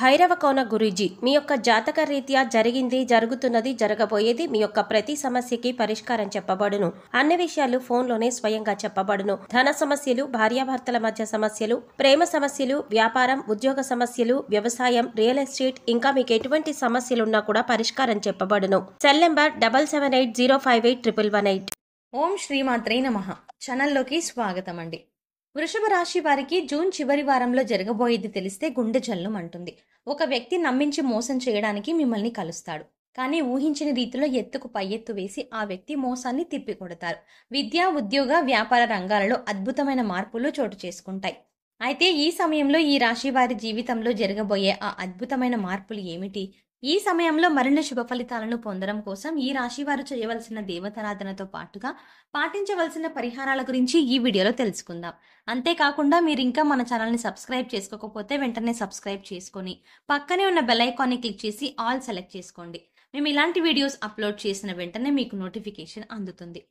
భైరవకోన గురూజీ మీ యొక్క జాతక రీత్యా జరిగింది జరుగుతున్నది జరగబోయేది మీ యొక్క ప్రతి సమస్యకి పరిష్కారం చెప్పబడును అన్ని విషయాలు ఫోన్లోనే స్వయంగా చెప్పబడును ధన సమస్యలు భార్యాభర్తల మధ్య సమస్యలు ప్రేమ సమస్యలు వ్యాపారం ఉద్యోగ సమస్యలు వ్యవసాయం రియల్ ఎస్టేట్ ఇంకా మీకు ఎటువంటి సమస్యలున్నా కూడా పరిష్కారం చెప్పబడును cell number double seven eight zero five eight triple one eight ఓం శ్రీమాత్రే నమ ఛానల్లోకి స్వాగతం అండి వృషభ రాశి వారికి జూన్ చివరి వారంలో జరగబోయేది తెలిస్తే గుండె అంటుంది ఒక వ్యక్తి నమ్మించి మోసం చేయడానికి మిమ్మల్ని కలుస్తాడు కానీ ఊహించిన రీతిలో ఎత్తుకు పై ఎత్తు వేసి ఆ వ్యక్తి మోసాన్ని తిప్పికొడతారు విద్య ఉద్యోగ వ్యాపార రంగాలలో అద్భుతమైన మార్పులు చోటు చేసుకుంటాయి అయితే ఈ సమయంలో ఈ రాశి వారి జీవితంలో జరగబోయే ఆ అద్భుతమైన మార్పులు ఏమిటి ఈ సమయంలో మరిన్ని శుభ ఫలితాలను పొందడం కోసం ఈ రాశి వారు చేయవలసిన దేవతారాధనతో పాటుగా పాటించవలసిన పరిహారాల గురించి ఈ వీడియోలో తెలుసుకుందాం అంతేకాకుండా మీరు ఇంకా మన ఛానల్ని సబ్స్క్రైబ్ చేసుకోకపోతే వెంటనే సబ్స్క్రైబ్ చేసుకొని పక్కనే ఉన్న బెల్ ఐకాన్ని క్లిక్ చేసి ఆల్ సెలెక్ట్ చేసుకోండి మేము ఇలాంటి వీడియోస్ అప్లోడ్ చేసిన వెంటనే మీకు నోటిఫికేషన్ అందుతుంది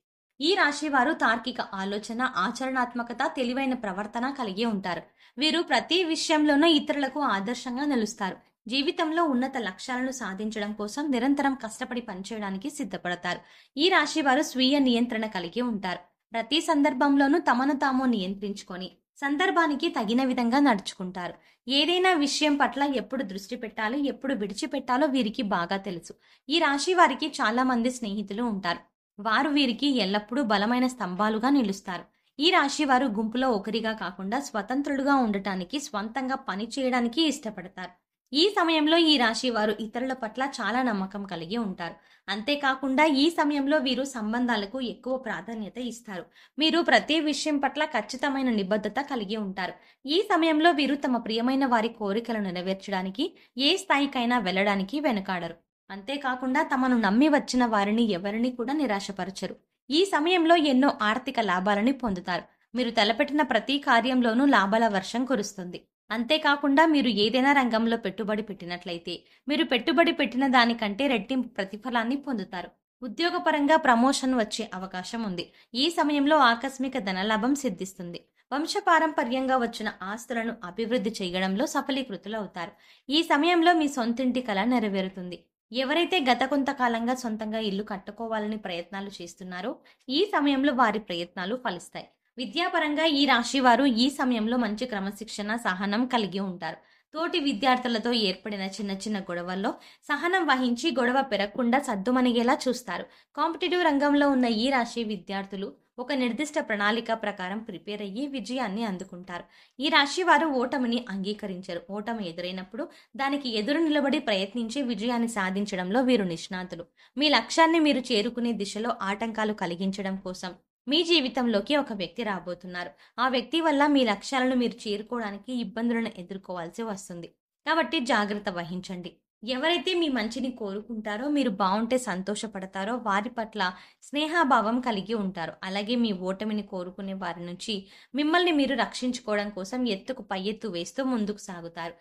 ఈ రాశి వారు తార్కిక ఆలోచన ఆచరణాత్మకత తెలివైన ప్రవర్తన కలిగి ఉంటారు వీరు ప్రతి విషయంలోనూ ఇతరులకు ఆదర్శంగా నిలుస్తారు జీవితంలో ఉన్నత లక్ష్యాలను సాధించడం కోసం నిరంతరం కష్టపడి పనిచేయడానికి సిద్ధపడతారు ఈ రాశి వారు స్వీయ నియంత్రణ కలిగి ఉంటారు ప్రతి సందర్భంలోనూ తమను తాము నియంత్రించుకొని సందర్భానికి తగిన విధంగా నడుచుకుంటారు ఏదైనా విషయం పట్ల ఎప్పుడు దృష్టి పెట్టాలో ఎప్పుడు విడిచిపెట్టాలో వీరికి బాగా తెలుసు ఈ రాశి వారికి చాలా మంది స్నేహితులు ఉంటారు వారు వీరికి ఎల్లప్పుడూ బలమైన స్తంభాలుగా నిలుస్తారు ఈ రాశి వారు గుంపులో ఒకరిగా కాకుండా స్వతంత్రుడుగా ఉండటానికి స్వంతంగా పని చేయడానికి ఇష్టపడతారు ఈ సమయంలో ఈ రాశి వారు ఇతరుల పట్ల చాలా నమ్మకం కలిగి ఉంటారు అంతేకాకుండా ఈ సమయంలో వీరు సంబంధాలకు ఎక్కువ ప్రాధాన్యత ఇస్తారు మీరు ప్రతి విషయం పట్ల ఖచ్చితమైన నిబద్ధత కలిగి ఉంటారు ఈ సమయంలో వీరు తమ ప్రియమైన వారి కోరికలను నెరవేర్చడానికి ఏ స్థాయికైనా వెళ్ళడానికి వెనుకాడరు అంతేకాకుండా తమను నమ్మి వచ్చిన వారిని ఎవరిని కూడా నిరాశపరచరు ఈ సమయంలో ఎన్నో ఆర్థిక లాభాలని పొందుతారు మీరు తలపెట్టిన ప్రతి కార్యంలోనూ లాభాల వర్షం కురుస్తుంది అంతేకాకుండా మీరు ఏదైనా రంగంలో పెట్టుబడి పెట్టినట్లయితే మీరు పెట్టుబడి పెట్టిన దానికంటే రెట్టింపు ప్రతిఫలాన్ని పొందుతారు ఉద్యోగపరంగా ప్రమోషన్ వచ్చే అవకాశం ఉంది ఈ సమయంలో ఆకస్మిక ధనలాభం సిద్ధిస్తుంది వంశపారంపర్యంగా వచ్చిన ఆస్తులను అభివృద్ధి చేయడంలో సఫలీకృతులు అవుతారు ఈ సమయంలో మీ సొంతింటి కళ నెరవేరుతుంది ఎవరైతే గత కొంతకాలంగా సొంతంగా ఇల్లు కట్టుకోవాలని ప్రయత్నాలు చేస్తున్నారో ఈ సమయంలో వారి ప్రయత్నాలు ఫలిస్తాయి విద్యాపరంగా ఈ రాశి వారు ఈ సమయంలో మంచి క్రమశిక్షణ సహనం కలిగి ఉంటారు తోటి విద్యార్థులతో ఏర్పడిన చిన్న చిన్న గొడవల్లో సహనం వహించి గొడవ పెరగకుండా సద్దుమణిగేలా చూస్తారు కాంపిటేటివ్ రంగంలో ఉన్న ఈ రాశి విద్యార్థులు ఒక నిర్దిష్ట ప్రణాళిక ప్రకారం ప్రిపేర్ అయ్యి విజయాన్ని అందుకుంటారు ఈ రాశి వారు ఓటమిని అంగీకరించరు ఓటమి ఎదురైనప్పుడు దానికి ఎదురు నిలబడి ప్రయత్నించి విజయాన్ని సాధించడంలో వీరు నిష్ణాతులు మీ లక్ష్యాన్ని మీరు చేరుకునే దిశలో ఆటంకాలు కలిగించడం కోసం మీ జీవితంలోకి ఒక వ్యక్తి రాబోతున్నారు ఆ వ్యక్తి వల్ల మీ లక్ష్యాలను మీరు చేరుకోవడానికి ఇబ్బందులను ఎదుర్కోవాల్సి వస్తుంది కాబట్టి జాగ్రత్త వహించండి ఎవరైతే మీ మంచిని కోరుకుంటారో మీరు బాగుంటే సంతోషపడతారో వారి పట్ల స్నేహాభావం కలిగి ఉంటారు అలాగే మీ ఓటమిని కోరుకునే వారి నుంచి మిమ్మల్ని మీరు రక్షించుకోవడం కోసం ఎత్తుకు పై ఎత్తు వేస్తూ ముందుకు సాగుతారు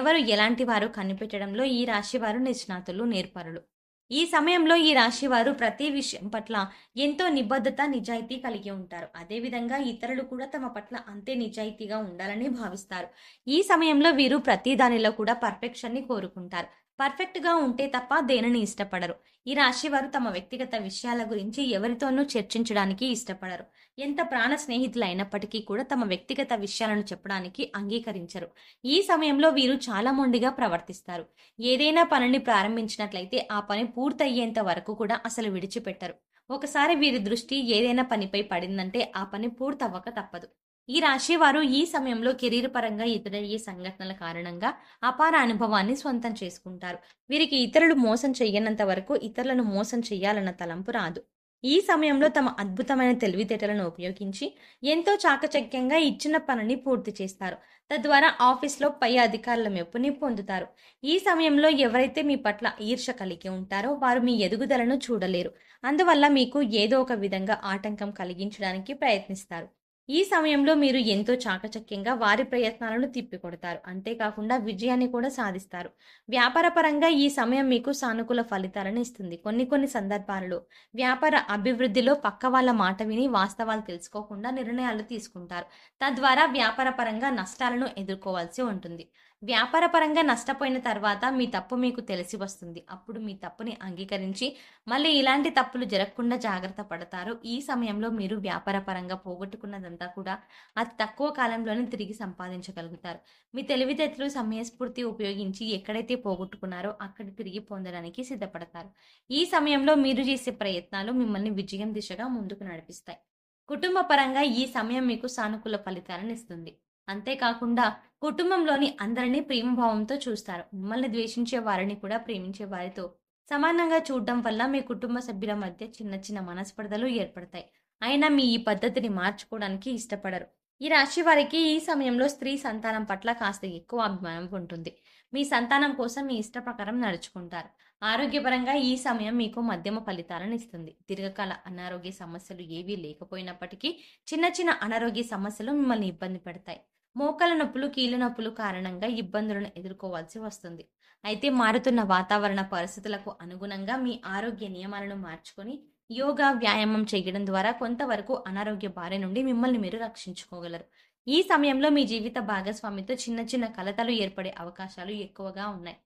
ఎవరు ఎలాంటి వారు కనిపెట్టడంలో ఈ రాశి వారు నిష్ణాతులు నేర్పరులు ఈ సమయంలో ఈ రాశి వారు ప్రతి విషయం పట్ల ఎంతో నిబద్ధత నిజాయితీ కలిగి ఉంటారు అదేవిధంగా ఇతరులు కూడా తమ పట్ల అంతే నిజాయితీగా ఉండాలని భావిస్తారు ఈ సమయంలో వీరు ప్రతి దానిలో కూడా పర్ఫెక్షన్ని కోరుకుంటారు పర్ఫెక్ట్గా ఉంటే తప్ప దేనిని ఇష్టపడరు ఈ రాశి వారు తమ వ్యక్తిగత విషయాల గురించి ఎవరితోనూ చర్చించడానికి ఇష్టపడరు ఎంత ప్రాణ స్నేహితులు అయినప్పటికీ కూడా తమ వ్యక్తిగత విషయాలను చెప్పడానికి అంగీకరించరు ఈ సమయంలో వీరు చాలా మొండిగా ప్రవర్తిస్తారు ఏదైనా పనిని ప్రారంభించినట్లయితే ఆ పని పూర్తయ్యేంత వరకు కూడా అసలు విడిచిపెట్టరు ఒకసారి వీరి దృష్టి ఏదైనా పనిపై పడిందంటే ఆ పని పూర్తవ్వక తప్పదు ఈ రాశి వారు ఈ సమయంలో కెరీర్ పరంగా ఎదురయ్యే సంఘటనల కారణంగా అపార అనుభవాన్ని సొంతం చేసుకుంటారు వీరికి ఇతరులు మోసం చెయ్యనంత వరకు ఇతరులను మోసం చేయాలన్న తలంపు రాదు ఈ సమయంలో తమ అద్భుతమైన తెలివితేటలను ఉపయోగించి ఎంతో చాకచక్యంగా ఇచ్చిన పనిని పూర్తి చేస్తారు తద్వారా ఆఫీస్లో పై అధికారుల మెప్పుని పొందుతారు ఈ సమయంలో ఎవరైతే మీ పట్ల ఈర్ష కలిగి ఉంటారో వారు మీ ఎదుగుదలను చూడలేరు అందువల్ల మీకు ఏదో ఒక విధంగా ఆటంకం కలిగించడానికి ప్రయత్నిస్తారు ఈ సమయంలో మీరు ఎంతో చాకచక్యంగా వారి ప్రయత్నాలను తిప్పికొడతారు అంతేకాకుండా విజయాన్ని కూడా సాధిస్తారు వ్యాపారపరంగా ఈ సమయం మీకు సానుకూల ఫలితాలను ఇస్తుంది కొన్ని కొన్ని సందర్భాలలో వ్యాపార అభివృద్ధిలో పక్క వాళ్ళ మాట విని వాస్తవాలు తెలుసుకోకుండా నిర్ణయాలు తీసుకుంటారు తద్వారా వ్యాపారపరంగా నష్టాలను ఎదుర్కోవాల్సి ఉంటుంది వ్యాపారపరంగా నష్టపోయిన తర్వాత మీ తప్పు మీకు తెలిసి వస్తుంది అప్పుడు మీ తప్పుని అంగీకరించి మళ్ళీ ఇలాంటి తప్పులు జరగకుండా జాగ్రత్త పడతారు ఈ సమయంలో మీరు వ్యాపారపరంగా పోగొట్టుకున్నదంతా కూడా అతి తక్కువ కాలంలోనే తిరిగి సంపాదించగలుగుతారు మీ తెలివితేతలు సమయస్ఫూర్తి ఉపయోగించి ఎక్కడైతే పోగొట్టుకున్నారో అక్కడ తిరిగి పొందడానికి సిద్ధపడతారు ఈ సమయంలో మీరు చేసే ప్రయత్నాలు మిమ్మల్ని విజయం దిశగా ముందుకు నడిపిస్తాయి కుటుంబ పరంగా ఈ సమయం మీకు సానుకూల ఫలితాలను ఇస్తుంది అంతేకాకుండా కుటుంబంలోని అందరినీ ప్రేమభావంతో చూస్తారు మిమ్మల్ని ద్వేషించే వారిని కూడా ప్రేమించే వారితో సమానంగా చూడడం వల్ల మీ కుటుంబ సభ్యుల మధ్య చిన్న చిన్న మనస్పర్ధలు ఏర్పడతాయి అయినా మీ ఈ పద్ధతిని మార్చుకోవడానికి ఇష్టపడరు ఈ రాశి వారికి ఈ సమయంలో స్త్రీ సంతానం పట్ల కాస్త ఎక్కువ అభిమానం ఉంటుంది మీ సంతానం కోసం మీ ఇష్ట ప్రకారం నడుచుకుంటారు ఆరోగ్యపరంగా ఈ సమయం మీకు మధ్యమ ఫలితాలను ఇస్తుంది దీర్ఘకాల అనారోగ్య సమస్యలు ఏవీ లేకపోయినప్పటికీ చిన్న చిన్న అనారోగ్య సమస్యలు మిమ్మల్ని ఇబ్బంది పెడతాయి మోకాల నొప్పులు కీళ్ళ నొప్పులు కారణంగా ఇబ్బందులను ఎదుర్కోవాల్సి వస్తుంది అయితే మారుతున్న వాతావరణ పరిస్థితులకు అనుగుణంగా మీ ఆరోగ్య నియమాలను మార్చుకొని యోగా వ్యాయామం చేయడం ద్వారా కొంతవరకు అనారోగ్య బారి నుండి మిమ్మల్ని మీరు రక్షించుకోగలరు ఈ సమయంలో మీ జీవిత భాగస్వామితో చిన్న చిన్న కలతలు ఏర్పడే అవకాశాలు ఎక్కువగా ఉన్నాయి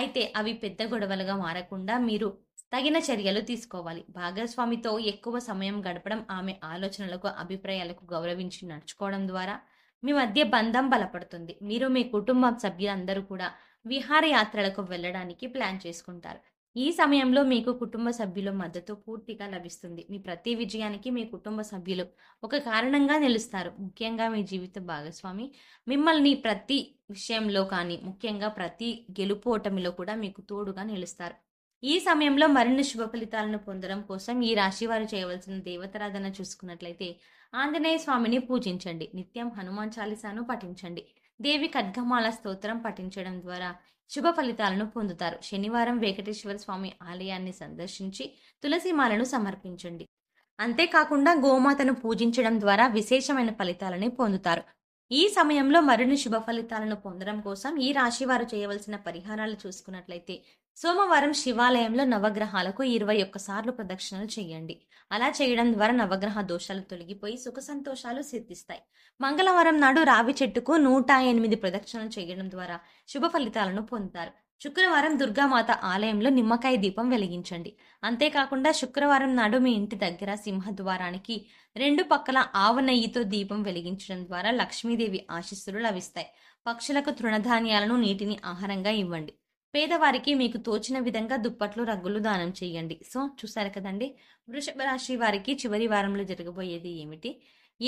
అయితే అవి పెద్ద గొడవలుగా మారకుండా మీరు తగిన చర్యలు తీసుకోవాలి భాగస్వామితో ఎక్కువ సమయం గడపడం ఆమె ఆలోచనలకు అభిప్రాయాలకు గౌరవించి నడుచుకోవడం ద్వారా మీ మధ్య బంధం బలపడుతుంది మీరు మీ కుటుంబ సభ్యులందరూ కూడా విహారయాత్రలకు వెళ్ళడానికి ప్లాన్ చేసుకుంటారు ఈ సమయంలో మీకు కుటుంబ సభ్యుల మద్దతు పూర్తిగా లభిస్తుంది మీ ప్రతి విజయానికి మీ కుటుంబ సభ్యులు ఒక కారణంగా నిలుస్తారు ముఖ్యంగా మీ జీవిత భాగస్వామి మిమ్మల్ని ప్రతి విషయంలో కానీ ముఖ్యంగా ప్రతి గెలుపు ఓటమిలో కూడా మీకు తోడుగా నిలుస్తారు ఈ సమయంలో మరిన్ని శుభ ఫలితాలను పొందడం కోసం ఈ రాశి వారు చేయవలసిన దేవతారాధన చూసుకున్నట్లయితే ఆంజనేయ స్వామిని పూజించండి నిత్యం హనుమాన్ చాలీసాను పఠించండి దేవి ఖడ్గమాల స్తోత్రం పఠించడం ద్వారా శుభ ఫలితాలను పొందుతారు శనివారం వెంకటేశ్వర స్వామి ఆలయాన్ని సందర్శించి తులసిమాలను సమర్పించండి అంతేకాకుండా గోమాతను పూజించడం ద్వారా విశేషమైన ఫలితాలని పొందుతారు ఈ సమయంలో మరిన్ని శుభ ఫలితాలను పొందడం కోసం ఈ రాశి వారు చేయవలసిన పరిహారాలు చూసుకున్నట్లయితే సోమవారం శివాలయంలో నవగ్రహాలకు ఇరవై ఒక్కసార్లు ప్రదక్షిణలు చేయండి అలా చేయడం ద్వారా నవగ్రహ దోషాలు తొలగిపోయి సుఖ సంతోషాలు సిద్ధిస్తాయి మంగళవారం నాడు రావి చెట్టుకు నూట ఎనిమిది ప్రదక్షిణలు చేయడం ద్వారా శుభ ఫలితాలను పొందుతారు శుక్రవారం దుర్గామాత ఆలయంలో నిమ్మకాయ దీపం వెలిగించండి అంతేకాకుండా శుక్రవారం నాడు మీ ఇంటి దగ్గర సింహద్వారానికి రెండు పక్కల ఆవు నెయ్యితో దీపం వెలిగించడం ద్వారా లక్ష్మీదేవి ఆశీస్సులు లభిస్తాయి పక్షులకు తృణధాన్యాలను నీటిని ఆహారంగా ఇవ్వండి పేదవారికి మీకు తోచిన విధంగా దుప్పట్లు రగ్గులు దానం చేయండి సో చూసారు కదండి వృషభ రాశి వారికి చివరి వారంలో జరగబోయేది ఏమిటి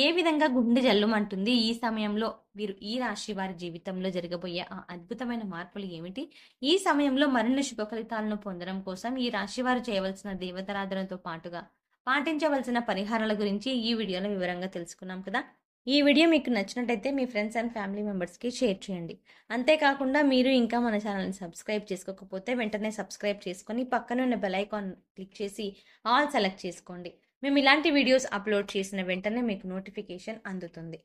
ఏ విధంగా గుండె జల్లుమంటుంది ఈ సమయంలో మీరు ఈ రాశి వారి జీవితంలో జరగబోయే ఆ అద్భుతమైన మార్పులు ఏమిటి ఈ సమయంలో మరిన్ని శుభ ఫలితాలను పొందడం కోసం ఈ రాశి వారు చేయవలసిన దేవతారాధనతో పాటుగా పాటించవలసిన పరిహారాల గురించి ఈ వీడియోలో వివరంగా తెలుసుకున్నాం కదా ఈ వీడియో మీకు నచ్చినట్టయితే మీ ఫ్రెండ్స్ అండ్ ఫ్యామిలీ మెంబర్స్కి షేర్ చేయండి అంతేకాకుండా మీరు ఇంకా మన ఛానల్ని సబ్స్క్రైబ్ చేసుకోకపోతే వెంటనే సబ్స్క్రైబ్ చేసుకొని పక్కన ఉన్న బెలైకాన్ క్లిక్ చేసి ఆల్ సెలెక్ట్ చేసుకోండి మేము ఇలాంటి వీడియోస్ అప్లోడ్ చేసిన వెంటనే మీకు నోటిఫికేషన్ అందుతుంది